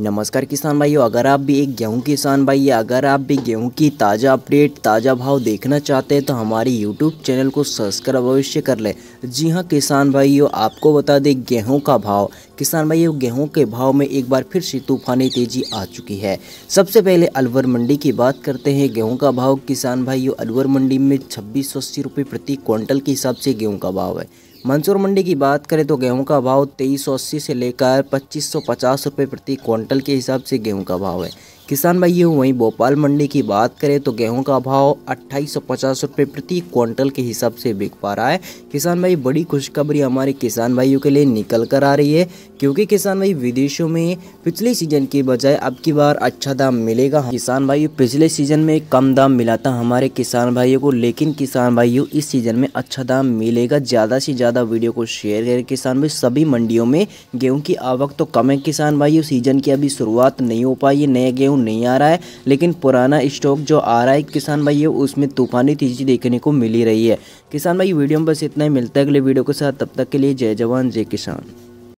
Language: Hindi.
नमस्कार किसान भाइयों अगर आप भी एक गेहूं किसान भाई है अगर आप भी गेहूं की ताज़ा अपडेट ताज़ा भाव देखना चाहते हैं तो हमारे यूट्यूब चैनल को सब्सक्राइब अवश्य कर लें जी हां किसान भाइयों आपको बता दें गेहूं का भाव किसान भाइयों गेहूं के भाव में एक बार फिर से तूफानी तेज़ी आ चुकी है सबसे पहले अलवर मंडी की बात करते हैं गेहूँ का भाव किसान भाइयों अलवर मंडी में छब्बीस सौ अस्सी रुपये प्रति क्विंटल के हिसाब से गेहूँ का भाव है मंसूर मंडी की बात करें तो गेहूं का भाव तेईस से लेकर पच्चीस सौ प्रति क्विंटल के हिसाब से गेहूं का भाव है किसान भाइयों वहीं भोपाल मंडी की बात करें तो गेहूं का भाव अट्ठाईस सौ प्रति क्विंटल के हिसाब से बिक पा रहा है किसान भाई बड़ी खुशखबरी हमारे किसान भाइयों के लिए निकल कर आ रही है क्योंकि किसान भाई विदेशों में पिछले सीजन की बजाय अब की बार अच्छा दाम मिलेगा किसान भाई पिछले सीजन में कम दाम मिला था हमारे किसान भाइयों को लेकिन किसान भाइयों इस सीजन में अच्छा दाम मिलेगा ज़्यादा से ज़्यादा वीडियो को शेयर करें किसान भाई सभी मंडियों में गेहूँ की आवक तो कम है किसान भाइयों सीजन की अभी शुरुआत नहीं हो पाई है नए गेहूँ डाउन नहीं आ रहा है लेकिन पुराना स्टॉक जो आ रहा है किसान भाई उसमें तूफानी तेजी देखने को मिली रही है किसान भाई वीडियो में बस इतना ही मिलता है अगले वीडियो के साथ तब तक के लिए जय जवान जय किसान